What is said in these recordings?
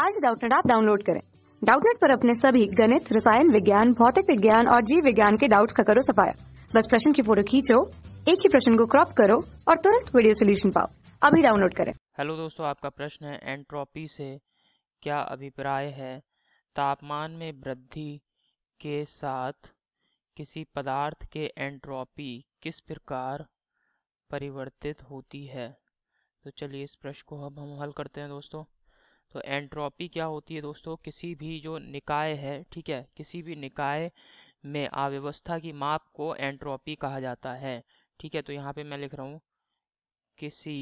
आज डाउटनेट आप डाउनलोड करें डाउटनेट पर अपने सभी गणित रसायन विज्ञान भौतिक विज्ञान और जीव विज्ञान के डाउट्स का करो सफाया बस प्रश्न की फोटो खींचो एक ही प्रश्न को क्रॉप करो और तुरंत वीडियो सोल्यूशन पाओ अभी डाउनलोड करें हेलो दोस्तों आपका प्रश्न है एंट्रोपी से क्या अभिप्राय है तापमान में वृद्धि के साथ किसी पदार्थ के एंट्रोपी किस प्रकार परिवर्तित होती है तो चलिए इस प्रश्न को अब हम हल करते हैं दोस्तों तो एंट्रोपी क्या होती है दोस्तों किसी भी जो निकाय है ठीक है किसी भी निकाय में अव्यवस्था की माप को एंट्रोपी कहा जाता है ठीक है तो यहाँ पे मैं लिख रहा हूँ किसी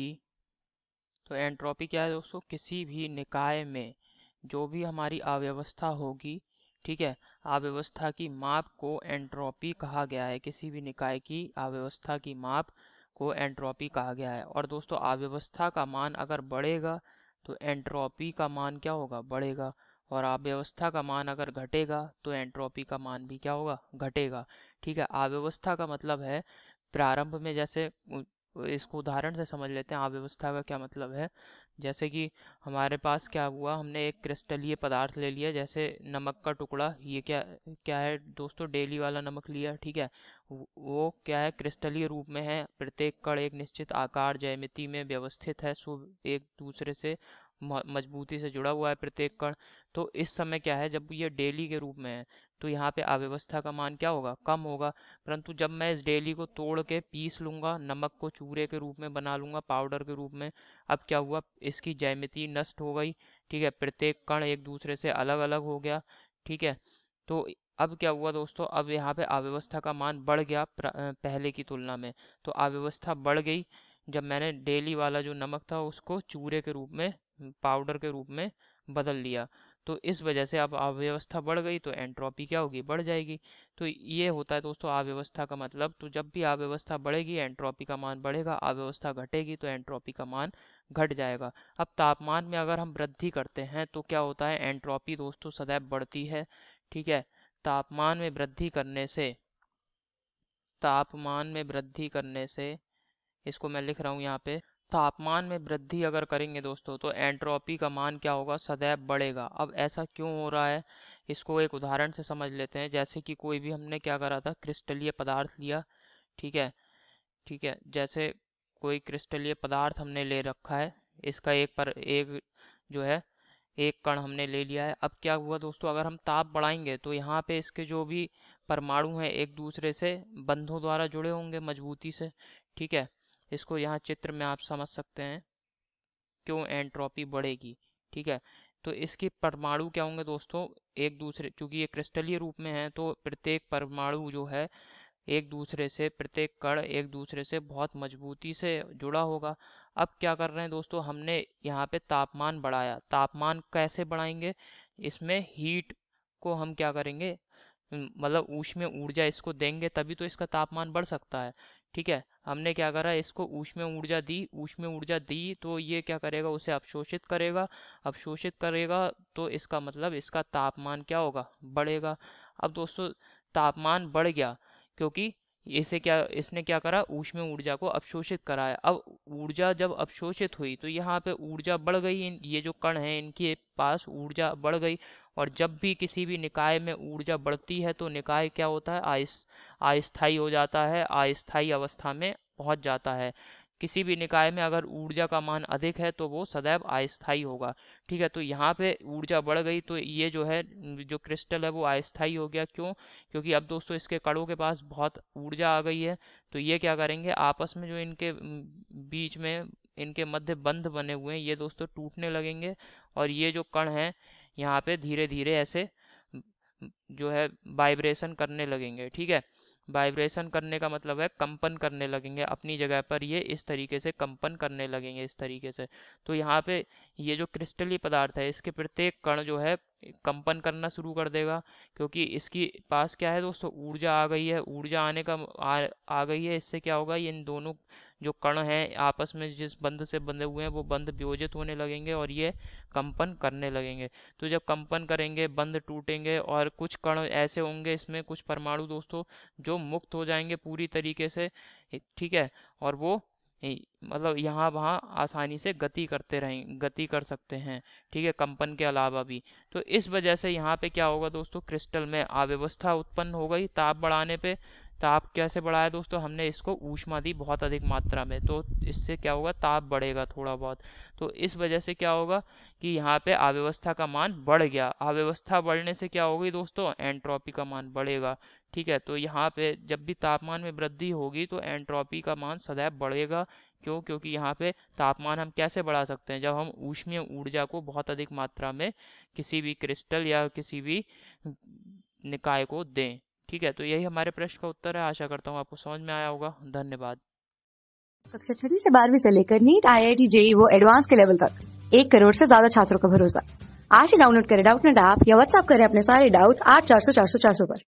तो एंट्रोपी क्या है दोस्तों किसी भी निकाय में जो भी हमारी अव्यवस्था होगी ठीक है अव्यवस्था की माप को एंट्रोपी कहा गया है किसी भी निकाय की अव्यवस्था की माप को एंट्रोपी कहा गया है और दोस्तों अव्यवस्था का मान अगर बढ़ेगा तो एंट्रोपी का मान क्या होगा बढ़ेगा और अव्यवस्था का मान अगर घटेगा तो एंट्रोपी का मान भी क्या होगा घटेगा ठीक है अव्यवस्था का मतलब है प्रारंभ में जैसे इसको उदाहरण से समझ लेते हैं अव्यवस्था का क्या मतलब है जैसे कि हमारे पास क्या हुआ हमने एक क्रिस्टलीय पदार्थ ले लिया जैसे नमक का टुकड़ा ये क्या क्या है दोस्तों डेली वाला नमक लिया ठीक है वो क्या है क्रिस्टलीय रूप में है प्रत्येक कण एक निश्चित आकार जयमिति में व्यवस्थित है सो एक दूसरे से मजबूती से जुड़ा हुआ है प्रत्येक कण तो इस समय क्या है जब ये डेली के रूप में है तो यहाँ पे अव्यवस्था का मान क्या होगा कम होगा परंतु जब मैं इस डेली को तोड़ के पीस लूंगा नमक को चूरे के रूप में बना लूंगा पाउडर के रूप में अब क्या हुआ इसकी जैमिति नष्ट हो गई ठीक है प्रत्येक कण एक दूसरे से अलग अलग हो गया ठीक है तो अब क्या हुआ दोस्तों अब यहाँ पे अव्यवस्था का मान बढ़ गया पहले की तुलना में तो अव्यवस्था बढ़ गई जब मैंने डेली वाला जो नमक था उसको चूरे के रूप में पाउडर के रूप में बदल लिया तो इस वजह से अब अव्यवस्था बढ़ गई तो एंट्रोपी क्या होगी बढ़ जाएगी तो ये होता है दोस्तों अव्यवस्था का मतलब तो जब भी अव्यवस्था बढ़ेगी एंट्रोपी का मान बढ़ेगा अव्यवस्था घटेगी तो एंट्रोपी का मान घट जाएगा अब तापमान में अगर हम वृद्धि करते हैं तो क्या होता है एंट्रोपी दोस्तों सदैव बढ़ती है ठीक है तापमान में वृद्धि करने से तापमान में वृद्धि करने से इसको मैं लिख रहा हूँ यहाँ पे तापमान में वृद्धि अगर करेंगे दोस्तों तो एंट्रोपी का मान क्या होगा सदैव बढ़ेगा अब ऐसा क्यों हो रहा है इसको एक उदाहरण से समझ लेते हैं जैसे कि कोई भी हमने क्या करा था क्रिस्टलीय पदार्थ लिया ठीक है ठीक है जैसे कोई क्रिस्टलीय पदार्थ हमने ले रखा है इसका एक पर एक जो है एक कण हमने ले लिया है अब क्या हुआ दोस्तों अगर हम ताप बढ़ाएंगे तो यहाँ पे इसके जो भी परमाणु हैं एक दूसरे से बंधों द्वारा जुड़े होंगे मजबूती से ठीक है इसको यहाँ चित्र में आप समझ सकते हैं क्यों एंट्रोपी बढ़ेगी ठीक है तो इसके परमाणु क्या होंगे दोस्तों एक दूसरे चूंकि ये क्रिस्टलीय रूप में है तो प्रत्येक परमाणु जो है एक दूसरे से प्रत्येक कण एक दूसरे से बहुत मजबूती से जुड़ा होगा अब क्या कर रहे हैं दोस्तों हमने यहाँ पे तापमान बढ़ाया तापमान कैसे बढ़ाएंगे इसमें हीट को हम क्या करेंगे मतलब ऊष्मीय ऊर्जा इसको देंगे तभी तो इसका तापमान बढ़ सकता है ठीक है हमने क्या करा इसको ऊष्म ऊर्जा दी ऊष्म ऊर्जा दी तो ये क्या करेगा उसे अवशोषित करेगा अवशोषित करेगा तो इसका मतलब इसका तापमान क्या होगा बढ़ेगा अब दोस्तों तापमान बढ़ गया क्योंकि इसे क्या इसने क्या करा ऊष्मीय ऊर्जा को अपशोषित कराया अब ऊर्जा जब अपशोषित हुई तो यहाँ पे ऊर्जा बढ़ गई इन ये जो कण हैं इनके पास ऊर्जा बढ़ गई और जब भी किसी भी निकाय में ऊर्जा बढ़ती है तो निकाय क्या होता है आयस आयस्थाई हो जाता है आयस्थाई अवस्था में पहुँच जाता है किसी भी निकाय में अगर ऊर्जा का मान अधिक है तो वो सदैव अस्थायी होगा ठीक है तो यहाँ पे ऊर्जा बढ़ गई तो ये जो है जो क्रिस्टल है वो अस्थायी हो गया क्यों क्योंकि अब दोस्तों इसके कड़ों के पास बहुत ऊर्जा आ गई है तो ये क्या करेंगे आपस में जो इनके बीच में इनके मध्य बंध बने हुए हैं ये दोस्तों टूटने लगेंगे और ये जो कण हैं यहाँ पर धीरे धीरे ऐसे जो है वाइब्रेशन करने लगेंगे ठीक है वाइब्रेशन करने का मतलब है कंपन करने लगेंगे अपनी जगह पर ये इस तरीके से कंपन करने लगेंगे इस तरीके से तो यहाँ पे ये जो क्रिस्टली पदार्थ है इसके प्रत्येक कण जो है कंपन करना शुरू कर देगा क्योंकि इसकी पास क्या है दोस्तों ऊर्जा आ गई है ऊर्जा आने का आ, आ गई है इससे क्या होगा ये इन दोनों जो कण हैं आपस में जिस बंध से बंधे हुए हैं वो बंध वियोजित होने लगेंगे और ये कंपन करने लगेंगे तो जब कंपन करेंगे बंध टूटेंगे और कुछ कण ऐसे होंगे इसमें कुछ परमाणु दोस्तों जो मुक्त हो जाएंगे पूरी तरीके से ठीक है और वो मतलब यहाँ वहाँ आसानी से गति करते रहें गति कर सकते हैं ठीक है कंपन के अलावा भी तो इस वजह से यहाँ पे क्या होगा दोस्तों क्रिस्टल में अव्यवस्था उत्पन्न हो गई ताप बढ़ाने पे ताप कैसे बढ़ाया दोस्तों हमने इसको ऊष्मा दी बहुत अधिक मात्रा में तो इससे क्या होगा ताप बढ़ेगा थोड़ा बहुत तो इस वजह से क्या होगा कि यहाँ पे अव्यवस्था का मान बढ़ गया अव्यवस्था बढ़ने से क्या होगी दोस्तों एंट्रोपी का मान बढ़ेगा ठीक है तो यहाँ पे जब भी तापमान में वृद्धि होगी तो एंट्रोपी का मान सदैव बढ़ेगा क्यों क्योंकि यहाँ पे तापमान हम कैसे बढ़ा सकते हैं जब हम ऊष्मीय ऊर्जा को बहुत अधिक मात्रा में किसी भी क्रिस्टल या किसी भी निकाय को दें ठीक है तो यही हमारे प्रश्न का उत्तर है आशा करता हूँ आपको समझ में आया होगा धन्यवाद कक्षा छठी से बारहवीं से लेकर NEET I I T JEE वो एडवांस के लेवल तक एक करोड़ से ज्यादा छात्रों का भरोसा आज ही डाउनलोड करें डाउट नेट ऐप या व्हाट्सअप करें अपने सारे डाउट्स आठ चार सौ चार सौ चार सौ पर